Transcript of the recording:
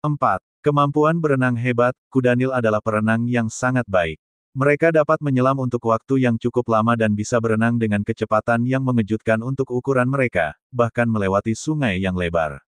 4. Kemampuan berenang hebat, Kudanil adalah perenang yang sangat baik. Mereka dapat menyelam untuk waktu yang cukup lama dan bisa berenang dengan kecepatan yang mengejutkan untuk ukuran mereka, bahkan melewati sungai yang lebar.